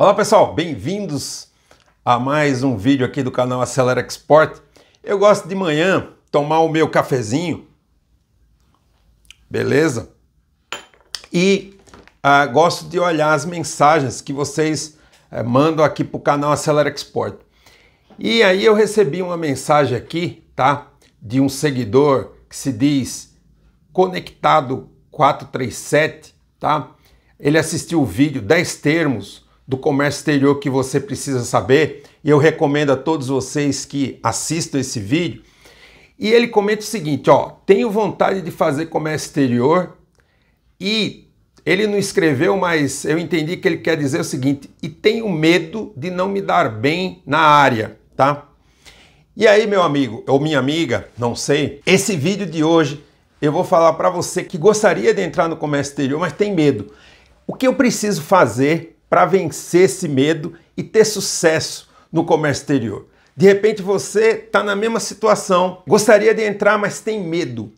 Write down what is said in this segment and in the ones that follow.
Olá pessoal, bem-vindos a mais um vídeo aqui do canal Acelera Export. Eu gosto de manhã tomar o meu cafezinho, beleza? E ah, gosto de olhar as mensagens que vocês eh, mandam aqui para o canal Acelera Export. E aí eu recebi uma mensagem aqui, tá? De um seguidor que se diz Conectado 437, tá? Ele assistiu o vídeo 10 termos do comércio exterior que você precisa saber, e eu recomendo a todos vocês que assistam esse vídeo. E ele comenta o seguinte, ó, tenho vontade de fazer comércio exterior e ele não escreveu, mas eu entendi que ele quer dizer o seguinte, e tenho medo de não me dar bem na área, tá? E aí, meu amigo ou minha amiga, não sei, esse vídeo de hoje eu vou falar para você que gostaria de entrar no comércio exterior, mas tem medo. O que eu preciso fazer para vencer esse medo e ter sucesso no comércio exterior. De repente você está na mesma situação, gostaria de entrar, mas tem medo.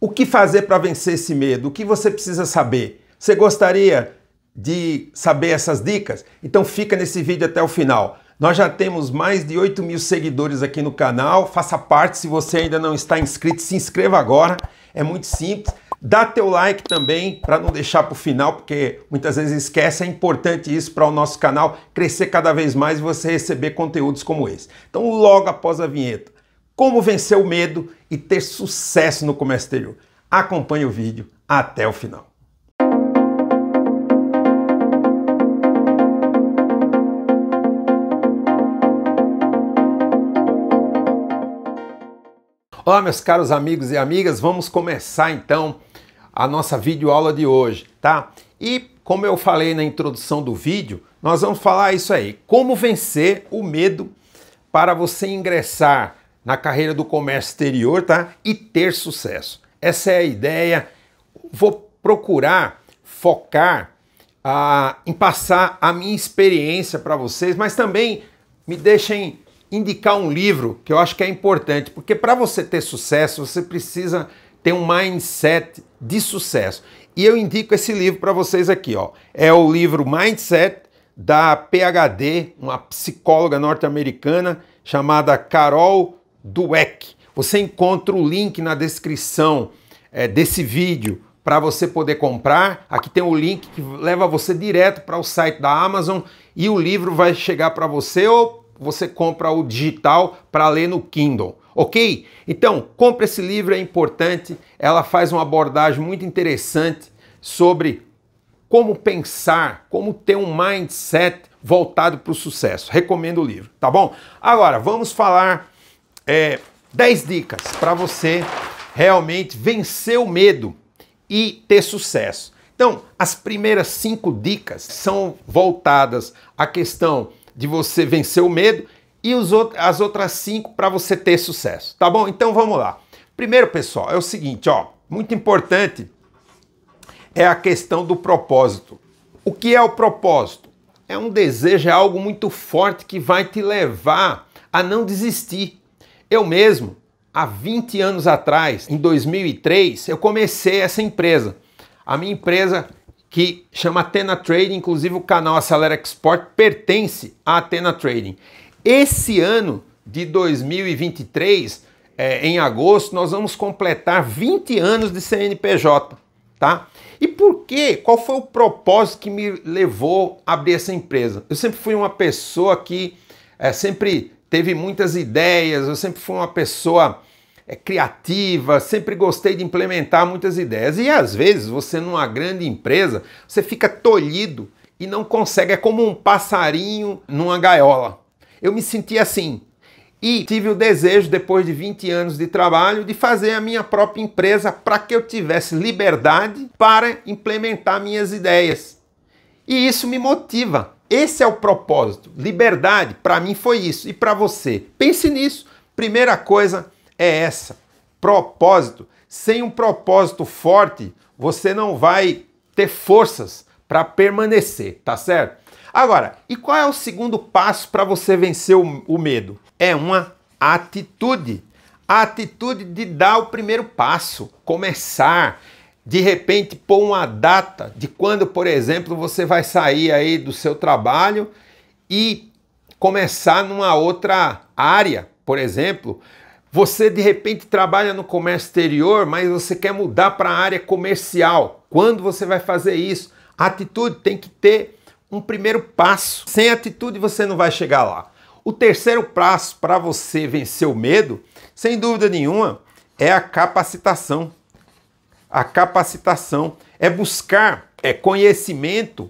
O que fazer para vencer esse medo? O que você precisa saber? Você gostaria de saber essas dicas? Então fica nesse vídeo até o final. Nós já temos mais de 8 mil seguidores aqui no canal. Faça parte, se você ainda não está inscrito, se inscreva agora. É muito simples. Dá teu like também para não deixar para o final, porque muitas vezes esquece. É importante isso para o nosso canal crescer cada vez mais e você receber conteúdos como esse. Então, logo após a vinheta, como vencer o medo e ter sucesso no comércio exterior. Acompanhe o vídeo até o final. Olá, meus caros amigos e amigas, vamos começar então a nossa videoaula de hoje, tá? E como eu falei na introdução do vídeo, nós vamos falar isso aí, como vencer o medo para você ingressar na carreira do comércio exterior, tá? E ter sucesso. Essa é a ideia. Vou procurar focar ah, em passar a minha experiência para vocês, mas também me deixem indicar um livro que eu acho que é importante, porque para você ter sucesso, você precisa ter um mindset de sucesso. E eu indico esse livro para vocês aqui, ó. É o livro Mindset da PhD, uma psicóloga norte-americana chamada Carol Dweck. Você encontra o link na descrição é, desse vídeo para você poder comprar. Aqui tem o link que leva você direto para o site da Amazon e o livro vai chegar para você ou você compra o digital para ler no Kindle, ok? Então, compra esse livro, é importante. Ela faz uma abordagem muito interessante sobre como pensar, como ter um mindset voltado para o sucesso. Recomendo o livro, tá bom? Agora, vamos falar é, 10 dicas para você realmente vencer o medo e ter sucesso. Então, as primeiras cinco dicas são voltadas à questão de você vencer o medo e as outras cinco para você ter sucesso, tá bom? Então vamos lá. Primeiro, pessoal, é o seguinte, ó, muito importante é a questão do propósito. O que é o propósito? É um desejo, é algo muito forte que vai te levar a não desistir. Eu mesmo, há 20 anos atrás, em 2003, eu comecei essa empresa. A minha empresa que chama Atena Trading, inclusive o canal Acelera Export pertence à Atena Trading. Esse ano de 2023, é, em agosto, nós vamos completar 20 anos de CNPJ, tá? E por quê? Qual foi o propósito que me levou a abrir essa empresa? Eu sempre fui uma pessoa que é, sempre teve muitas ideias, eu sempre fui uma pessoa é criativa, sempre gostei de implementar muitas ideias. E às vezes você, numa grande empresa, você fica tolhido e não consegue, é como um passarinho numa gaiola. Eu me senti assim. E tive o desejo, depois de 20 anos de trabalho, de fazer a minha própria empresa para que eu tivesse liberdade para implementar minhas ideias. E isso me motiva. Esse é o propósito. Liberdade, para mim, foi isso. E para você? Pense nisso. Primeira coisa, é essa: propósito. Sem um propósito forte, você não vai ter forças para permanecer, tá certo? Agora, e qual é o segundo passo para você vencer o, o medo? É uma atitude. A atitude de dar o primeiro passo, começar, de repente pôr uma data de quando, por exemplo, você vai sair aí do seu trabalho e começar numa outra área, por exemplo, você de repente trabalha no comércio exterior, mas você quer mudar para a área comercial. Quando você vai fazer isso? A atitude tem que ter um primeiro passo. Sem atitude você não vai chegar lá. O terceiro passo para você vencer o medo, sem dúvida nenhuma, é a capacitação. A capacitação é buscar é conhecimento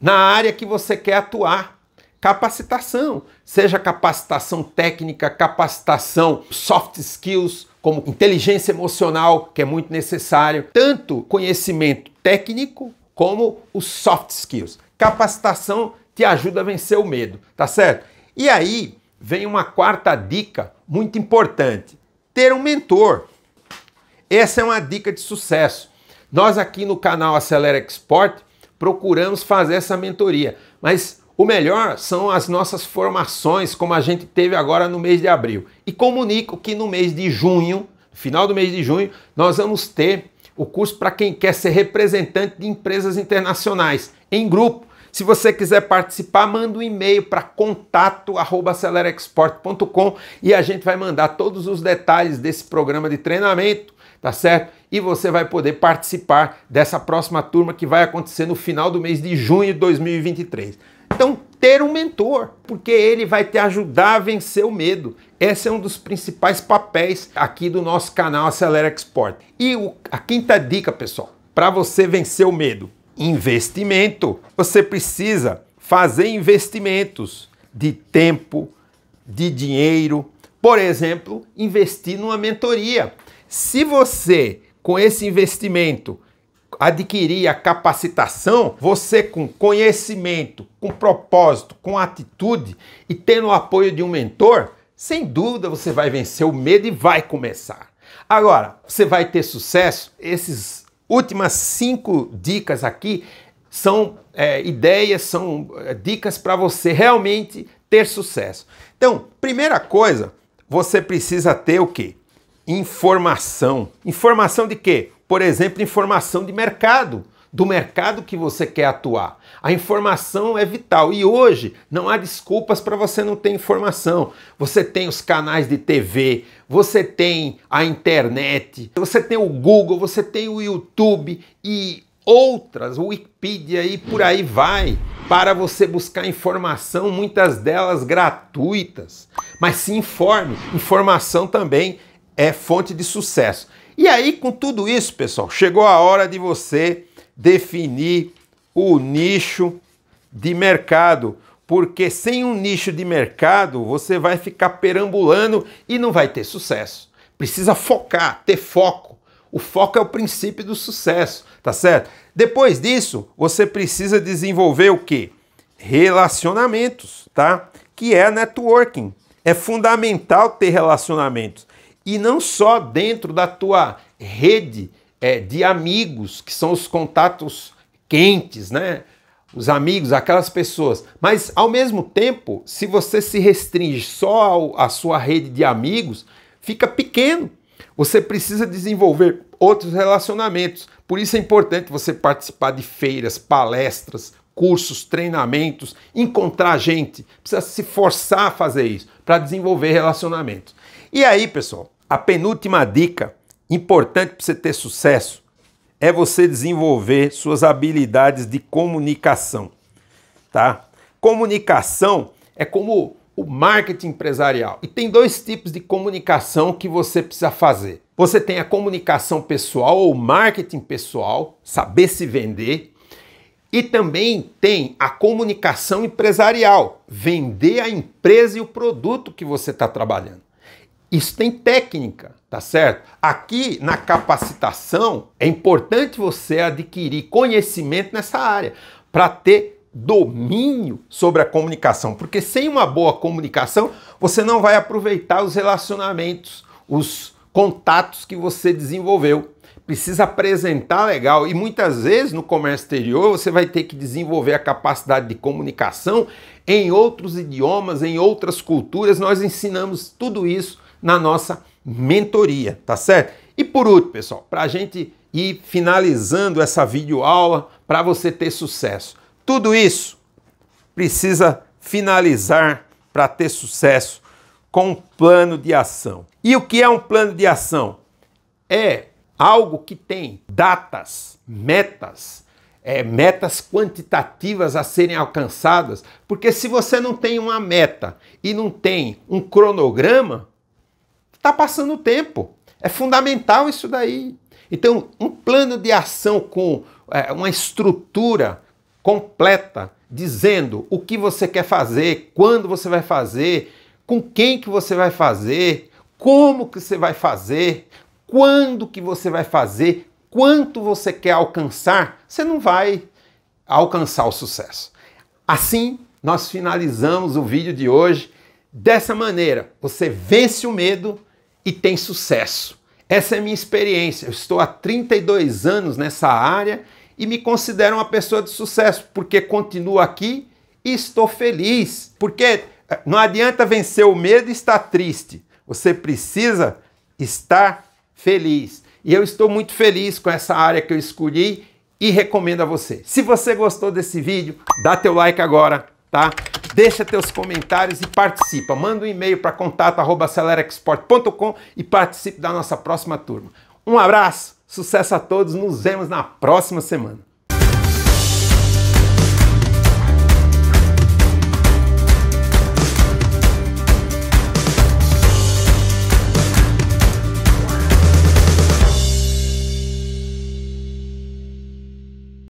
na área que você quer atuar capacitação, seja capacitação técnica, capacitação soft skills, como inteligência emocional, que é muito necessário, tanto conhecimento técnico como os soft skills. Capacitação te ajuda a vencer o medo, tá certo? E aí vem uma quarta dica muito importante: ter um mentor. Essa é uma dica de sucesso. Nós aqui no canal Acelera Export procuramos fazer essa mentoria, mas o melhor são as nossas formações, como a gente teve agora no mês de abril. E comunico que no mês de junho, final do mês de junho, nós vamos ter o curso para quem quer ser representante de empresas internacionais em grupo. Se você quiser participar, manda um e-mail para contato@celerexport.com e a gente vai mandar todos os detalhes desse programa de treinamento, tá certo? E você vai poder participar dessa próxima turma que vai acontecer no final do mês de junho de 2023. Então, ter um mentor, porque ele vai te ajudar a vencer o medo. Esse é um dos principais papéis aqui do nosso canal Acelera Export. E o, a quinta dica, pessoal, para você vencer o medo: investimento. Você precisa fazer investimentos de tempo, de dinheiro. Por exemplo, investir numa mentoria. Se você, com esse investimento, adquirir a capacitação, você com conhecimento, com propósito, com atitude e tendo o apoio de um mentor, sem dúvida você vai vencer o medo e vai começar. Agora, você vai ter sucesso? Essas últimas cinco dicas aqui são é, ideias, são é, dicas para você realmente ter sucesso. Então, primeira coisa, você precisa ter o quê? Informação. Informação de quê? Por exemplo, informação de mercado, do mercado que você quer atuar. A informação é vital e hoje não há desculpas para você não ter informação. Você tem os canais de TV, você tem a internet, você tem o Google, você tem o YouTube e outras, o Wikipedia e por aí vai, para você buscar informação, muitas delas gratuitas. Mas se informe, informação também é fonte de sucesso. E aí, com tudo isso, pessoal, chegou a hora de você definir o nicho de mercado, porque sem um nicho de mercado você vai ficar perambulando e não vai ter sucesso. Precisa focar, ter foco. O foco é o princípio do sucesso, tá certo? Depois disso, você precisa desenvolver o que? Relacionamentos, tá? Que é networking. É fundamental ter relacionamentos. E não só dentro da tua rede é, de amigos, que são os contatos quentes, né? Os amigos, aquelas pessoas. Mas, ao mesmo tempo, se você se restringe só ao, à sua rede de amigos, fica pequeno. Você precisa desenvolver outros relacionamentos. Por isso é importante você participar de feiras, palestras, cursos, treinamentos, encontrar gente, precisa se forçar a fazer isso para desenvolver relacionamentos. E aí, pessoal, a penúltima dica importante para você ter sucesso é você desenvolver suas habilidades de comunicação, tá? Comunicação é como o marketing empresarial. E tem dois tipos de comunicação que você precisa fazer. Você tem a comunicação pessoal ou marketing pessoal, saber se vender, e também tem a comunicação empresarial, vender a empresa e o produto que você está trabalhando. Isso tem técnica, tá certo? Aqui na capacitação é importante você adquirir conhecimento nessa área para ter domínio sobre a comunicação, porque sem uma boa comunicação você não vai aproveitar os relacionamentos, os contatos que você desenvolveu precisa apresentar legal. E muitas vezes no comércio exterior você vai ter que desenvolver a capacidade de comunicação em outros idiomas, em outras culturas. Nós ensinamos tudo isso na nossa mentoria, tá certo? E por último, pessoal, para a gente ir finalizando essa videoaula para você ter sucesso. Tudo isso precisa finalizar para ter sucesso com um plano de ação. E o que é um plano de ação? É algo que tem datas, metas, é, metas quantitativas a serem alcançadas, porque se você não tem uma meta e não tem um cronograma, está passando o tempo. É fundamental isso daí. Então, um plano de ação com é, uma estrutura completa, dizendo o que você quer fazer, quando você vai fazer, com quem que você vai fazer, como que você vai fazer, quando que você vai fazer, quanto você quer alcançar, você não vai alcançar o sucesso. Assim, nós finalizamos o vídeo de hoje. Dessa maneira, você vence o medo e tem sucesso. Essa é a minha experiência. Eu estou há 32 anos nessa área e me considero uma pessoa de sucesso porque continuo aqui e estou feliz. Porque eh, não adianta vencer o medo e estar triste. Você precisa estar feliz. E eu estou muito feliz com essa área que eu escolhi e recomendo a você. Se você gostou desse vídeo, dá teu like agora, tá? Deixa teus comentários e participa. Manda um e-mail para contato.acelerexport.com e participe da nossa próxima turma. Um abraço, sucesso a todos, nos vemos na próxima semana.